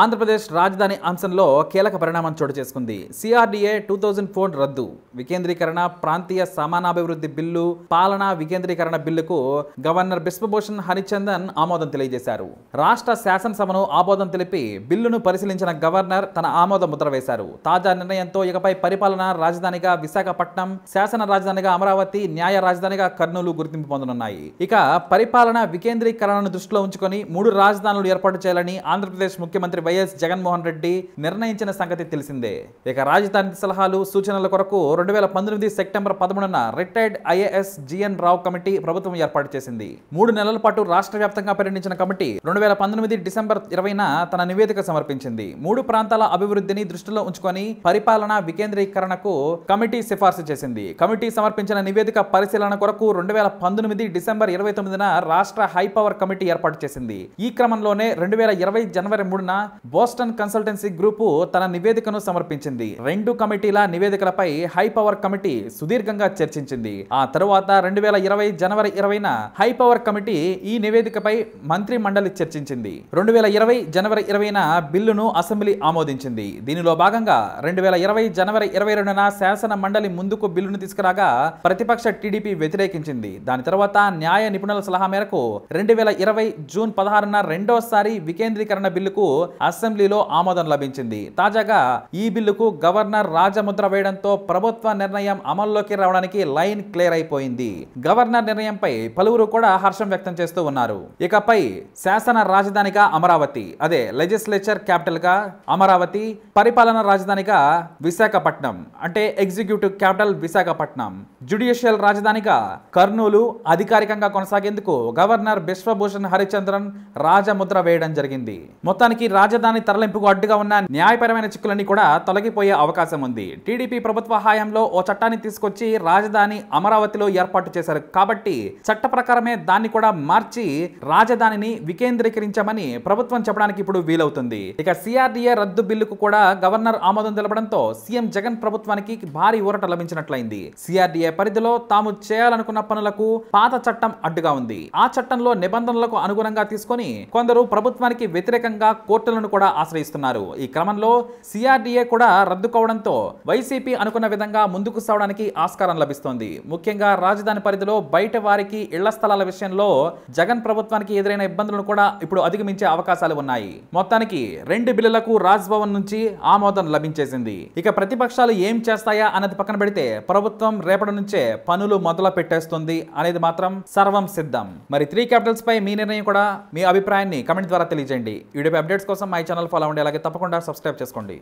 ఆంధ్రప్రదేశ్ రాజధాని అంశంలో కీలక పరిణామం చోటు చేసుకుంది సిఆర్డీఏ టూ థౌజండ్ ఫోర్ రద్దు వికేంద్రీకరణ ప్రాంతీయ సమానాభివృద్ధి బిల్లు పాలనా వికేంద్రీకరణ బిల్లుకు గవర్నర్ బిశ్వభూషణ్ హరిచందన్ ఆమోదం తెలియజేశారు రాష్ట్ర శాసనసభను ఆమోదం తెలిపి బిల్లును పరిశీలించిన గవర్నర్ తన ఆమోద ముద్ర వేశారు తాజా నిర్ణయంతో ఇకపై పరిపాలన రాజధానిగా విశాఖపట్నం శాసన రాజధానిగా అమరావతి న్యాయ రాజధానిగా కర్నూలు గుర్తింపు పొందనున్నాయి ఇక పరిపాలన వికేంద్రీకరణను దృష్టిలో ఉంచుకొని మూడు రాజధానులు ఏర్పాటు చేయాలని ఆంధ్రప్రదేశ్ ముఖ్యమంత్రి ముఖ్యమంత్రి వైఎస్ జగన్మోహన్ రెడ్డి నిర్ణయించిన సంగతి తెలిసిందే ఇక రాజధాని సలహాలు సూచనల కొరకు రెండు వేల పంతొమ్మిది సెప్టెంబర్ పదమూడున retired IAS G N Rao committee ప్రభుత్వం ఏర్పాటు చేసింది మూడు నెలల పాటు రాష్ట్ర వ్యాప్తంగా పర్యటించిన కమిటీ రెండు వేల పంతొమ్మిది డిసెంబర్ ఇరవైన తన నివేదిక సమర్పించింది మూడు ప్రాంతాల అభివృద్ధిని దృష్టిలో ఉంచుకొని పరిపాలన వికేంద్రీకరణకు కమిటీ సిఫార్సు చేసింది కమిటీ సమర్పించిన నివేదిక పరిశీలన కొరకు రెండు వేల పంతొమ్మిది డిసెంబర్ ఇరవై తొమ్మిదిన రాష్ట్ర హైపవర్ కమిటీ ఏర్పాటు చేసింది ఈ క్రమంలోనే రెండు వేల ఇరవై జనవరి మూడున బోస్టన్ కన్సల్టెన్సీ గ్రూపు తన నివేదికను సమర్పించింది రెండు కమిటీల నివేదికలపై హై పవర్ కమిటీ సుదీర్ఘంగా చర్చించింది ఆ తరువాత రెండు వేల ఇరవై జనవరి ఇరవైన హై పవర్ కమిటీ ఈ నివేదికపై మంత్రి మండలి చర్చించింది రెండు వేల ఇరవై జనవరి ఇరవైన బిల్లును అసెంబ్లీ ఆమోదించింది దీనిలో భాగంగా రెండు వేల ఇరవై జనవరి ఇరవై రెండున శాసన మండలి ముందుకు బిల్లును తీసుకురాగా ప్రతిపక్ష టీడీపీ వ్యతిరేకించింది దాని తర్వాత న్యాయ నిపుణుల సలహా మేరకు రెండు వేల ఇరవై జూన్ పదహారున రెండోసారి వికేంద్రీకరణ బిల్లుకు అసెంబ్లీలో ఆమోదం లభించింది తాజాగా ఈ బిల్లుకు గవర్నర్ రాజముద్ర వేయడంతో ప్రభుత్వ నిర్ణయం అమల్లోకి రావడానికి లైన్ క్లియర్ అయిపోయింది గవర్నర్ నిర్ణయంపై పలువురు కూడా హర్షం వ్యక్తం చేస్తూ ఉన్నారు ఇకపై శాసన రాజధానిగా అమరావతి అదే లెజిస్లేచర్ క్యాపిటల్ గా అమరావతి పరిపాలన రాజధానిగా విశాఖపట్నం అంటే ఎగ్జిక్యూటివ్ క్యాపిటల్ విశాఖపట్నం జ్యుడిషియల్ రాజధానిగా కర్నూలు అధికారికంగా కొనసాగేందుకు గవర్నర్ బిశ్వభూషణ్ హరిచంద్రన్ రాజముద్ర వేయడం జరిగింది మొత్తానికి రాజ రాజధాని తరలింపుకు అడ్డుగా ఉన్న న్యాయపరమైన చిక్కులన్నీ కూడా తొలగిపోయే అవకాశం ఉంది టీడీపీ ప్రభుత్వ హాయంలో ఓ చట్టాన్ని తీసుకొచ్చి రాజధాని అమరావతిలో ఏర్పాటు చేశారు కాబట్టి చట్ట ప్రకారమే దాన్ని కూడా మార్చి రాజధానిని వికేంద్రీకరించామని ప్రభుత్వం చెప్పడానికి ఇప్పుడు వీలవుతుంది ఇక సిఆర్డీఏ రద్దు బిల్లుకు కూడా గవర్నర్ ఆమోదం తెలపడంతో సీఎం జగన్ ప్రభుత్వానికి భారీ ఊరట లభించినట్లయింది సిఆర్డీఏ పరిధిలో తాము చేయాలనుకున్న పనులకు పాత చట్టం అడ్డుగా ఉంది ఆ చట్టంలో నిబంధనలకు అనుగుణంగా తీసుకొని కొందరు ప్రభుత్వానికి వ్యతిరేకంగా కోర్టు వ్యక్తులను కూడా ఆశ్రయిస్తున్నారు ఈ క్రమంలో సిఆర్డీఏ కూడా రద్దు కావడంతో వైసీపీ అనుకున్న విధంగా ముందుకు సాగడానికి ఆస్కారం లభిస్తోంది ముఖ్యంగా రాజధాని పరిధిలో బయట వారికి ఇళ్ల స్థలాల విషయంలో జగన్ ప్రభుత్వానికి ఎదురైన ఇబ్బందులను కూడా ఇప్పుడు అధిగమించే అవకాశాలు ఉన్నాయి మొత్తానికి రెండు బిల్లులకు రాజ్భవన్ నుంచి ఆమోదం లభించేసింది ఇక ప్రతిపక్షాలు ఏం చేస్తాయా అన్నది పక్కన పెడితే ప్రభుత్వం రేపటి నుంచే పనులు మొదలు పెట్టేస్తుంది అనేది మాత్రం సర్వం సిద్ధం మరి త్రీ క్యాపిటల్స్ పై మీ నిర్ణయం కూడా మీ అభిప్రాయాన్ని కమెంట్ ద్వారా తెలియజేయండి వీడియో అప్డేట్స్ కోసం కోసం మై ఛానల్ ఫాలో అవ్వండి అలాగే తప్పకుండా సబ్స్క్రైబ్ చేసుకోండి